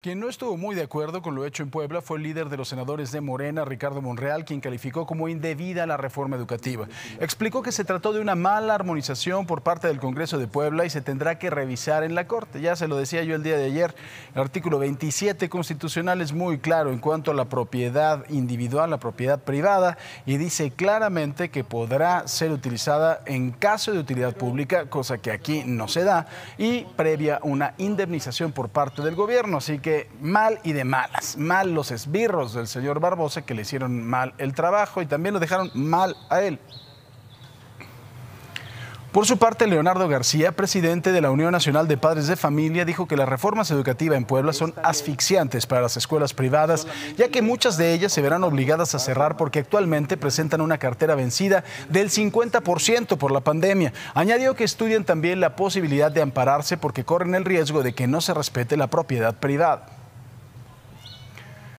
Quien no estuvo muy de acuerdo con lo hecho en Puebla fue el líder de los senadores de Morena, Ricardo Monreal, quien calificó como indebida la reforma educativa. Explicó que se trató de una mala armonización por parte del Congreso de Puebla y se tendrá que revisar en la Corte. Ya se lo decía yo el día de ayer, el artículo 27 constitucional es muy claro en cuanto a la propiedad individual, la propiedad privada, y dice claramente que podrá ser utilizada en caso de utilidad pública, cosa que aquí no se da, y previa una indemnización por parte del gobierno. Así que mal y de malas, mal los esbirros del señor Barbosa que le hicieron mal el trabajo y también lo dejaron mal a él. Por su parte, Leonardo García, presidente de la Unión Nacional de Padres de Familia, dijo que las reformas educativas en Puebla son asfixiantes para las escuelas privadas, ya que muchas de ellas se verán obligadas a cerrar porque actualmente presentan una cartera vencida del 50% por la pandemia. Añadió que estudian también la posibilidad de ampararse porque corren el riesgo de que no se respete la propiedad privada.